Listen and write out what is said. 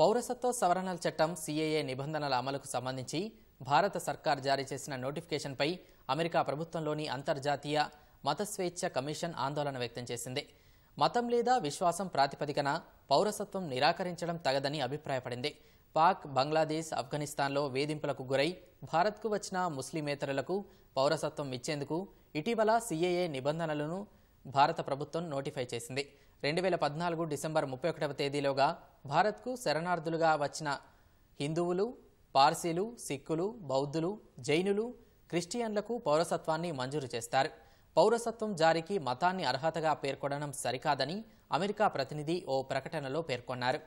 పౌరసత్వ సవరణల చట్టం సిఏఏ నిబంధనల అమలుకు సంబంధించి భారత సర్కార్ జారీ చేసిన నోటిఫికేషన్పై అమెరికా ప్రభుత్వంలోని అంతర్జాతీయ మత స్వేచ్ఛ కమిషన్ ఆందోళన వ్యక్తం చేసింది మతం లేదా విశ్వాసం ప్రాతిపదికన పౌరసత్వం నిరాకరించడం తగదని అభిప్రాయపడింది పాక్ బంగ్లాదేశ్ ఆఫ్ఘనిస్తాన్లో వేధింపులకు గురై భారత్కు వచ్చిన ముస్లిమేతరులకు పౌరసత్వం ఇచ్చేందుకు ఇటీవల సీఏఏ నిబంధనలను భారత ప్రభుత్వం నోటిఫై చేసింది రెండు వేల పద్నాలుగు డిసెంబర్ ముప్పై ఒకటవ తేదీలోగా భారత్కు శరణార్థులుగా వచ్చిన హిందువులు పార్సీలు సిక్కులు బౌద్ధులు జైనులు క్రిస్టియన్లకు పౌరసత్వాన్ని మంజూరు చేస్తారు పౌరసత్వం జారీకి మతాన్ని అర్హతగా పేర్కొనడం సరికాదని అమెరికా ప్రతినిధి ఓ ప్రకటనలో పేర్కొన్నారు